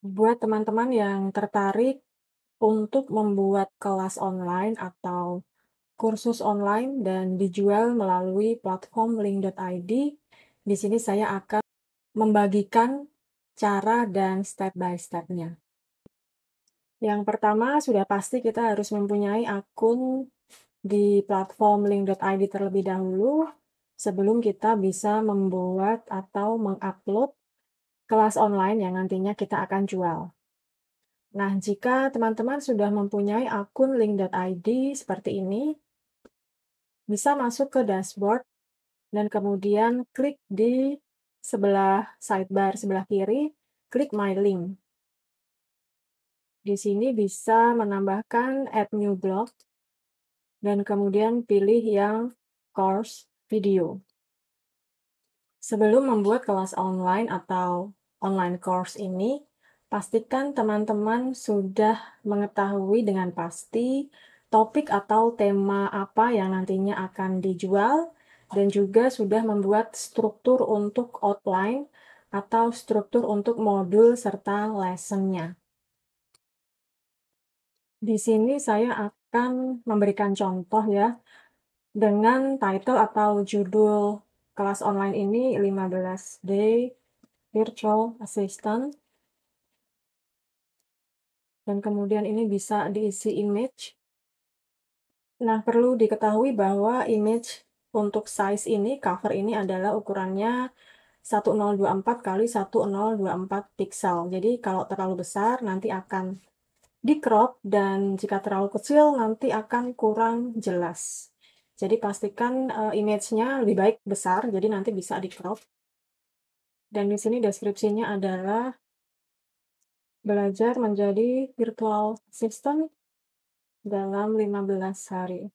Buat teman-teman yang tertarik untuk membuat kelas online atau kursus online dan dijual melalui platform link.id, di sini saya akan membagikan cara dan step by step-nya. Yang pertama, sudah pasti kita harus mempunyai akun di platform link.id terlebih dahulu sebelum kita bisa membuat atau mengupload kelas online yang nantinya kita akan jual. Nah, jika teman-teman sudah mempunyai akun link.id seperti ini, bisa masuk ke dashboard dan kemudian klik di sebelah sidebar sebelah kiri, klik My Link. Di sini bisa menambahkan Add New Blog dan kemudian pilih yang Course Video. Sebelum membuat kelas online atau online course ini, pastikan teman-teman sudah mengetahui dengan pasti topik atau tema apa yang nantinya akan dijual dan juga sudah membuat struktur untuk outline atau struktur untuk modul serta lessonnya. Di sini saya akan memberikan contoh ya dengan title atau judul kelas online ini 15 day virtual assistant dan kemudian ini bisa diisi image. Nah, perlu diketahui bahwa image untuk size ini, cover ini adalah ukurannya 1024 kali 1024 pixel. Jadi kalau terlalu besar nanti akan di crop dan jika terlalu kecil nanti akan kurang jelas. Jadi pastikan uh, image-nya lebih baik besar, jadi nanti bisa di crop. Dan di sini deskripsinya adalah belajar menjadi virtual assistant dalam 15 hari.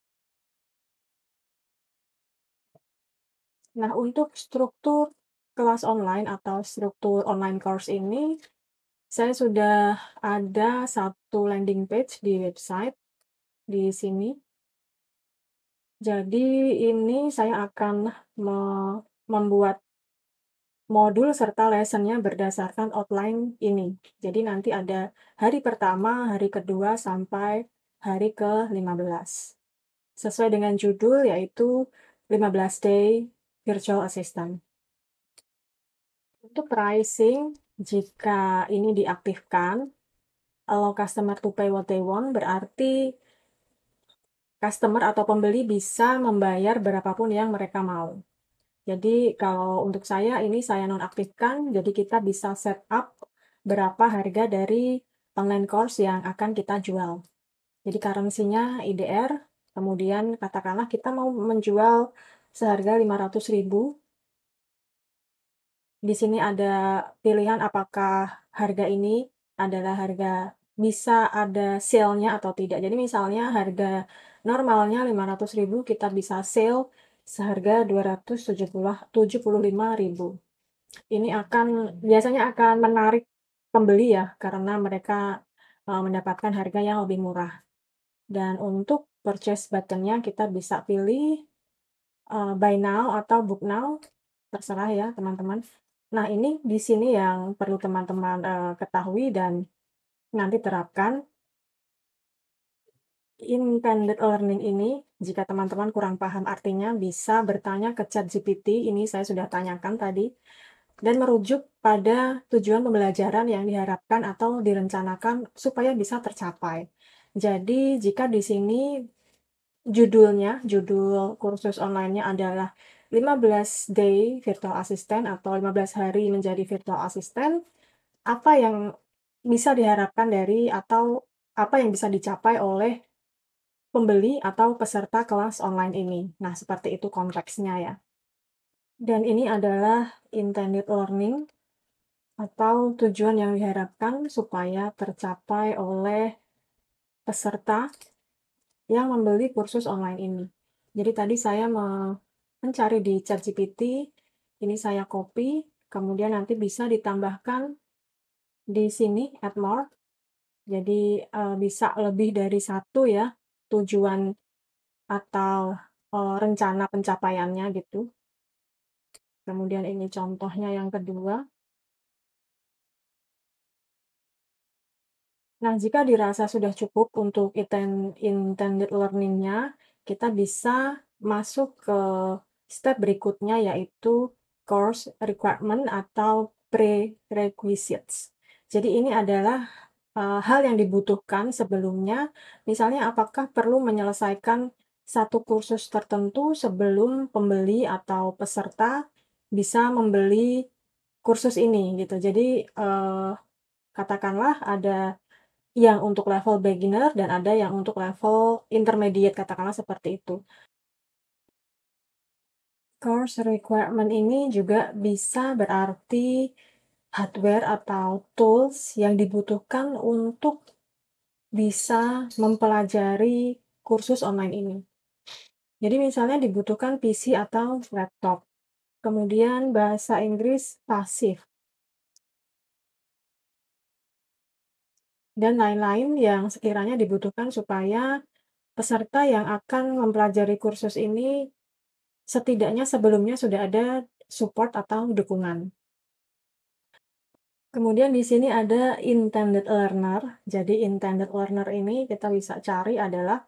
Nah, untuk struktur kelas online atau struktur online course ini, saya sudah ada satu landing page di website di sini. Jadi, ini saya akan membuat modul serta lessonnya berdasarkan outline ini. Jadi nanti ada hari pertama, hari kedua, sampai hari ke-15. Sesuai dengan judul yaitu 15 Day Virtual Assistant. Untuk pricing, jika ini diaktifkan, allow customer to pay what they want berarti customer atau pembeli bisa membayar berapapun yang mereka mau. Jadi kalau untuk saya ini saya nonaktifkan, jadi kita bisa set up berapa harga dari online course yang akan kita jual. Jadi currency-nya IDR, kemudian katakanlah kita mau menjual seharga ribu. Di sini ada pilihan apakah harga ini adalah harga bisa ada sale-nya atau tidak. Jadi misalnya harga normalnya ribu kita bisa sale seharga 275.000. Ini akan biasanya akan menarik pembeli ya karena mereka uh, mendapatkan harga yang lebih murah. Dan untuk purchase buttonnya kita bisa pilih uh, buy now atau book now terserah ya teman-teman. Nah ini di sini yang perlu teman-teman uh, ketahui dan nanti terapkan. Intended learning ini jika teman-teman kurang paham artinya, bisa bertanya ke chat GPT, ini saya sudah tanyakan tadi, dan merujuk pada tujuan pembelajaran yang diharapkan atau direncanakan supaya bisa tercapai. Jadi, jika di sini judulnya, judul kursus onlinenya adalah 15 day virtual assistant atau 15 hari menjadi virtual assistant, apa yang bisa diharapkan dari atau apa yang bisa dicapai oleh pembeli atau peserta kelas online ini. Nah, seperti itu konteksnya ya. Dan ini adalah intended learning atau tujuan yang diharapkan supaya tercapai oleh peserta yang membeli kursus online ini. Jadi tadi saya mencari di ChatGPT, ini saya copy, kemudian nanti bisa ditambahkan di sini add more. Jadi eh, bisa lebih dari satu ya tujuan atau, uh, rencana pencapaiannya gitu. Kemudian ini contohnya yang kedua. Nah, jika dirasa sudah cukup untuk intended learning-nya, kita bisa masuk ke step berikutnya yaitu course requirement atau prerequisites. Jadi ini adalah Eh, hal yang dibutuhkan sebelumnya, misalnya apakah perlu menyelesaikan satu kursus tertentu sebelum pembeli atau peserta bisa membeli kursus ini gitu. Jadi uh, katakanlah ada yang untuk level beginner dan ada yang untuk level intermediate katakanlah seperti itu. Course requirement ini juga bisa berarti hardware atau tools yang dibutuhkan untuk bisa mempelajari kursus online ini. Jadi misalnya dibutuhkan PC atau laptop. Kemudian bahasa Inggris pasif. Dan lain-lain yang sekiranya dibutuhkan supaya peserta yang akan mempelajari kursus ini setidaknya sebelumnya sudah ada support atau dukungan. Kemudian di sini ada intended learner. Jadi intended learner ini kita bisa cari adalah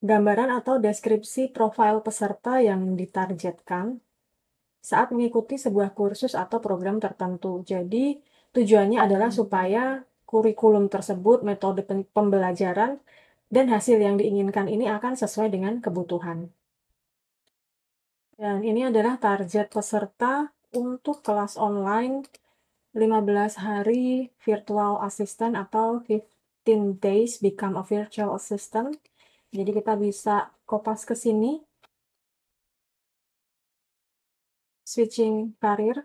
gambaran atau deskripsi profil peserta yang ditargetkan saat mengikuti sebuah kursus atau program tertentu. Jadi tujuannya adalah hmm. supaya kurikulum tersebut, metode pembelajaran, dan hasil yang diinginkan ini akan sesuai dengan kebutuhan. Dan ini adalah target peserta untuk kelas online 15 hari virtual assistant atau 15 days become a virtual assistant. Jadi kita bisa kopas ke sini. Switching karir.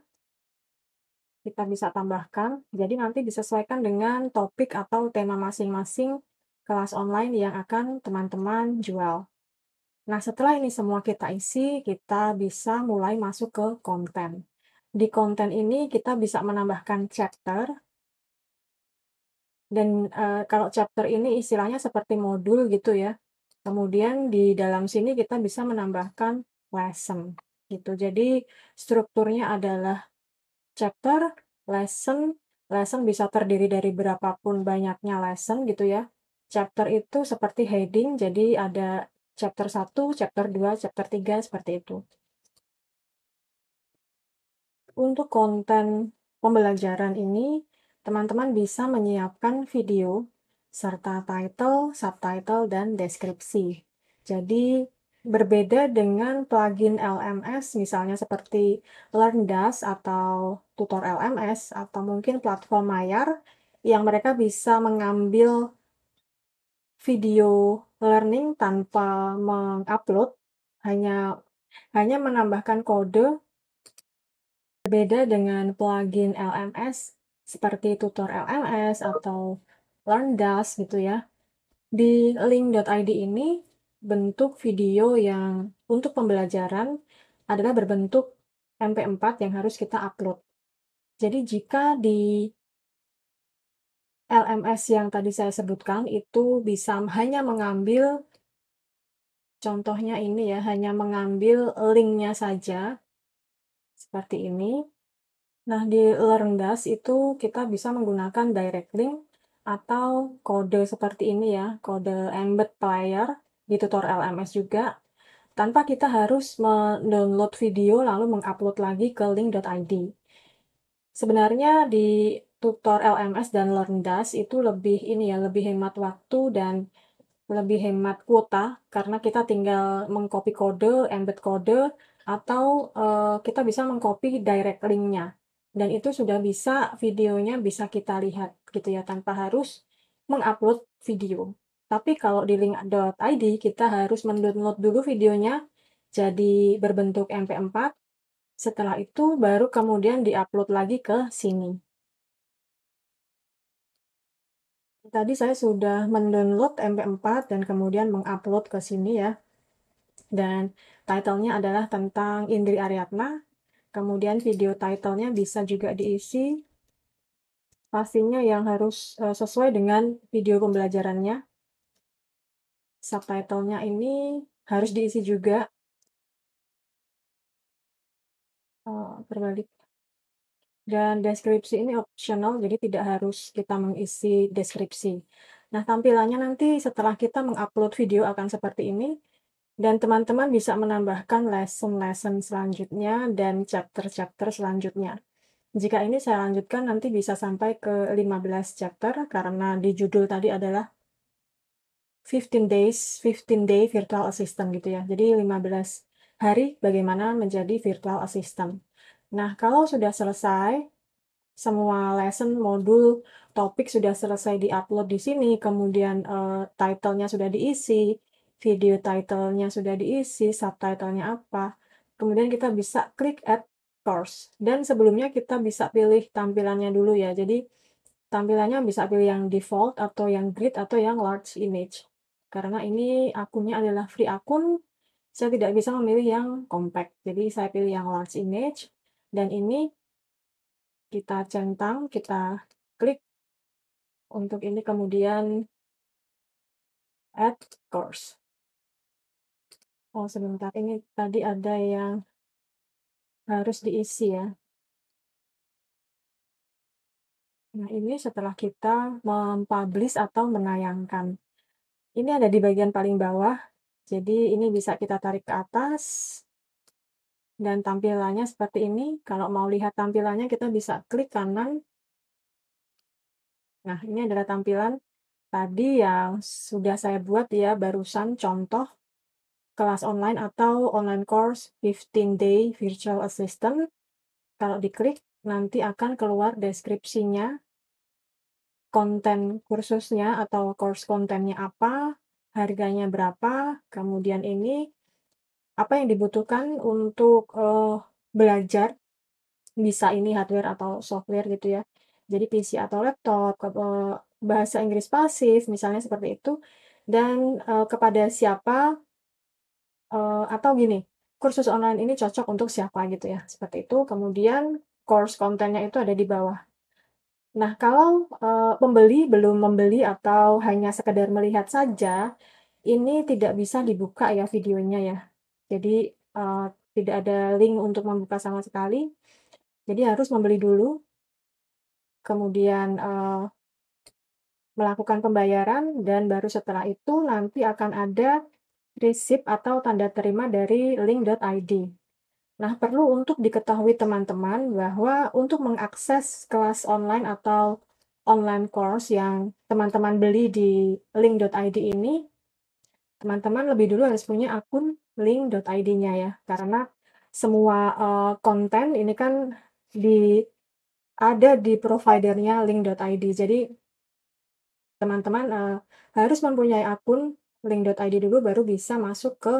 Kita bisa tambahkan. Jadi nanti disesuaikan dengan topik atau tema masing-masing kelas online yang akan teman-teman jual. Nah, setelah ini semua kita isi, kita bisa mulai masuk ke konten. Di konten ini kita bisa menambahkan chapter. Dan e, kalau chapter ini istilahnya seperti modul gitu ya. Kemudian di dalam sini kita bisa menambahkan lesson gitu. Jadi strukturnya adalah chapter, lesson, lesson bisa terdiri dari berapapun banyaknya lesson gitu ya. Chapter itu seperti heading, jadi ada chapter 1, chapter 2, chapter 3 seperti itu untuk konten pembelajaran ini, teman-teman bisa menyiapkan video serta title, subtitle, dan deskripsi. Jadi, berbeda dengan plugin LMS, misalnya seperti LearnDash atau Tutor LMS, atau mungkin platform Mayar, yang mereka bisa mengambil video learning tanpa mengupload, hanya hanya menambahkan kode Berbeda dengan plugin LMS seperti tutor LMS atau LearnDash gitu ya. Di link.id ini bentuk video yang untuk pembelajaran adalah berbentuk MP4 yang harus kita upload. Jadi jika di LMS yang tadi saya sebutkan itu bisa hanya mengambil contohnya ini ya, hanya mengambil linknya saja, seperti ini. Nah, di Learn Dash itu kita bisa menggunakan direct link atau kode seperti ini ya, kode embed player di tutor LMS juga, tanpa kita harus mendownload video lalu mengupload lagi ke link.id. Sebenarnya di tutor LMS dan Learn Dash itu lebih ini ya, lebih hemat waktu dan lebih hemat kuota karena kita tinggal mengcopy kode, embed kode, atau uh, kita bisa mengcopy direct linknya Dan itu sudah bisa videonya bisa kita lihat gitu ya tanpa harus mengupload video. Tapi kalau di link.id kita harus mendownload dulu videonya jadi berbentuk MP4. Setelah itu baru kemudian diupload lagi ke sini. Tadi saya sudah mendownload MP4 dan kemudian mengupload ke sini ya dan titlenya adalah tentang Indri Ariatna. Kemudian video titlenya bisa juga diisi pastinya yang harus eh, sesuai dengan video pembelajarannya. Subtitlenya ini harus diisi juga. Uh, eh, terbalik. Dan deskripsi ini optional, jadi tidak harus kita mengisi deskripsi. Nah, tampilannya nanti setelah kita mengupload video akan seperti ini dan teman-teman bisa menambahkan lesson-lesson selanjutnya dan chapter-chapter selanjutnya. Jika ini saya lanjutkan nanti bisa sampai ke 15 chapter karena di judul tadi adalah 15 days, 15 day virtual assistant gitu ya. Jadi 15 hari bagaimana menjadi virtual assistant. Nah, kalau sudah selesai semua lesson, modul, topik sudah selesai di upload di sini, kemudian uh, title-nya sudah diisi, video title-nya sudah diisi, subtitle-nya apa. Kemudian kita bisa klik add course. Dan sebelumnya kita bisa pilih tampilannya dulu ya. Jadi tampilannya bisa pilih yang default atau yang grid atau yang large image. Karena ini akunnya adalah free akun, saya tidak bisa memilih yang compact. Jadi saya pilih yang large image dan ini kita centang, kita klik untuk ini kemudian add course. Oh, sebentar. Ini tadi ada yang harus diisi ya. Nah, ini setelah kita mempublish atau menayangkan. Ini ada di bagian paling bawah. Jadi, ini bisa kita tarik ke atas. Dan tampilannya seperti ini. Kalau mau lihat tampilannya, kita bisa klik kanan. Nah, ini adalah tampilan tadi yang sudah saya buat ya, barusan contoh kelas online atau online course 15 day virtual assistant. Kalau diklik nanti akan keluar deskripsinya, konten kursusnya atau course kontennya apa, harganya berapa, kemudian ini apa yang dibutuhkan untuk uh, belajar bisa ini hardware atau software gitu ya. Jadi PC atau laptop, eh, bahasa Inggris pasif misalnya seperti itu dan uh, kepada siapa uh, atau gini kursus online ini cocok untuk siapa gitu ya seperti itu kemudian course kontennya itu ada di bawah nah kalau uh, pembeli belum membeli atau hanya sekedar melihat saja ini tidak bisa dibuka ya videonya ya jadi uh, tidak ada link untuk membuka sama sekali jadi harus membeli dulu kemudian uh, melakukan pembayaran dan baru setelah itu nanti akan ada resip atau tanda terima dari link.id. Nah, perlu untuk diketahui teman-teman bahwa untuk mengakses kelas online atau online course yang teman-teman beli di link.id ini, teman-teman lebih dulu harus punya akun link.id-nya ya, karena semua uh, konten ini kan di ada di providernya link.id. Jadi teman-teman uh, harus mempunyai akun link.id dulu baru bisa masuk ke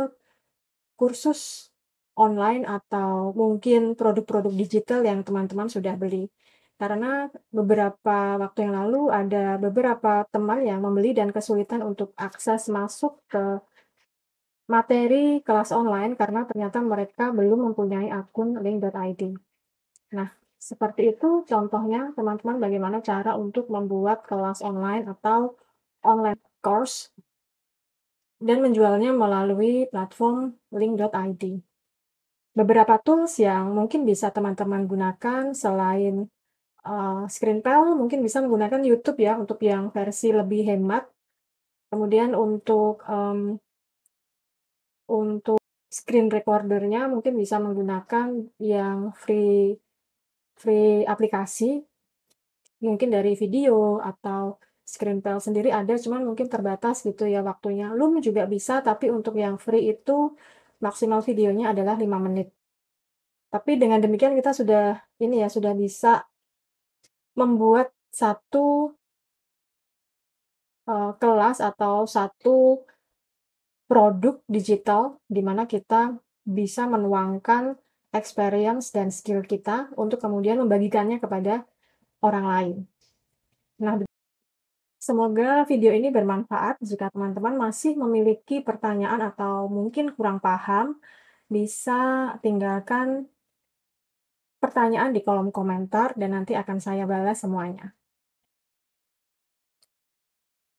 kursus online atau mungkin produk-produk digital yang teman-teman sudah beli. Karena beberapa waktu yang lalu ada beberapa teman yang membeli dan kesulitan untuk akses masuk ke materi kelas online karena ternyata mereka belum mempunyai akun link.id. Nah, seperti itu contohnya teman-teman bagaimana cara untuk membuat kelas online atau online course dan menjualnya melalui platform link.id. Beberapa tools yang mungkin bisa teman-teman gunakan selain uh, eh, ScreenPal, mungkin bisa menggunakan YouTube ya untuk yang versi lebih hemat. Kemudian untuk um, untuk screen recordernya mungkin bisa menggunakan yang free free aplikasi mungkin dari video atau screen sendiri ada, cuman mungkin terbatas gitu ya waktunya. Lum juga bisa, tapi untuk yang free itu maksimal videonya adalah 5 menit. Tapi dengan demikian kita sudah ini ya sudah bisa membuat satu uh, kelas atau satu produk digital di mana kita bisa menuangkan experience dan skill kita untuk kemudian membagikannya kepada orang lain. Nah, Semoga video ini bermanfaat. Jika teman-teman masih memiliki pertanyaan atau mungkin kurang paham, bisa tinggalkan pertanyaan di kolom komentar dan nanti akan saya balas semuanya.